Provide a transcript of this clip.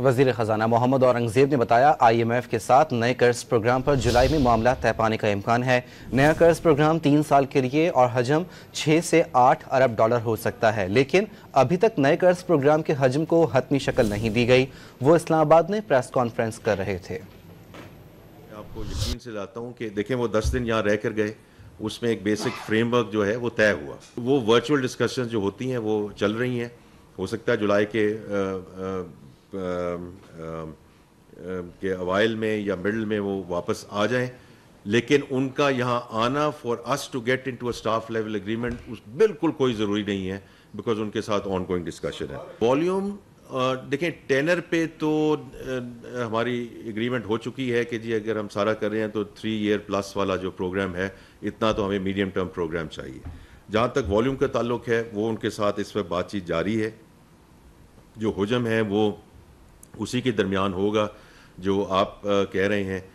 वजीर ख़जाना मोहम्मद औरंगजेब ने बताया आई एम एफ के साथ नए कर्ज प्रोग्राम पर जुलाई में मामला तय पाने का इम्कान है नया कर्ज प्रोग्राम तीन साल के लिए और हजम छः से आठ अरब डॉलर हो सकता है लेकिन अभी तक नए कर्ज प्रोग्राम के हजम को हतमी शक्ल नहीं दी गई वो इस्लामाबाद में प्रेस कॉन्फ्रेंस कर रहे थे आपको यकीन से लाता हूँ कि देखें वो दस दिन यहाँ रह कर गए उसमें एक बेसिक फ्रेमवर्क जो है वो तय हुआ वो वर्चुअल डिस्कशन जो होती हैं वो चल रही हैं हो सकता है जुलाई के के अवाइल में या मिडल में वो वापस आ जाएं लेकिन उनका यहाँ आना for us to get into a staff level agreement उस बिल्कुल कोई ज़रूरी नहीं है बिकॉज उनके साथ ऑन गोइंग डिस्कशन है वॉल्यूम देखें टेनर पे तो आ, हमारी एग्रीमेंट हो चुकी है कि जी अगर हम सारा कर रहे हैं तो थ्री ईयर प्लस वाला जो प्रोग्राम है इतना तो हमें मीडियम टर्म प्रोग्राम चाहिए जहाँ तक वॉल्यूम का ताल्लुक है वो उनके साथ इस पर बातचीत जारी है जो हजम है वो उसी के दरमियान होगा जो आप कह रहे हैं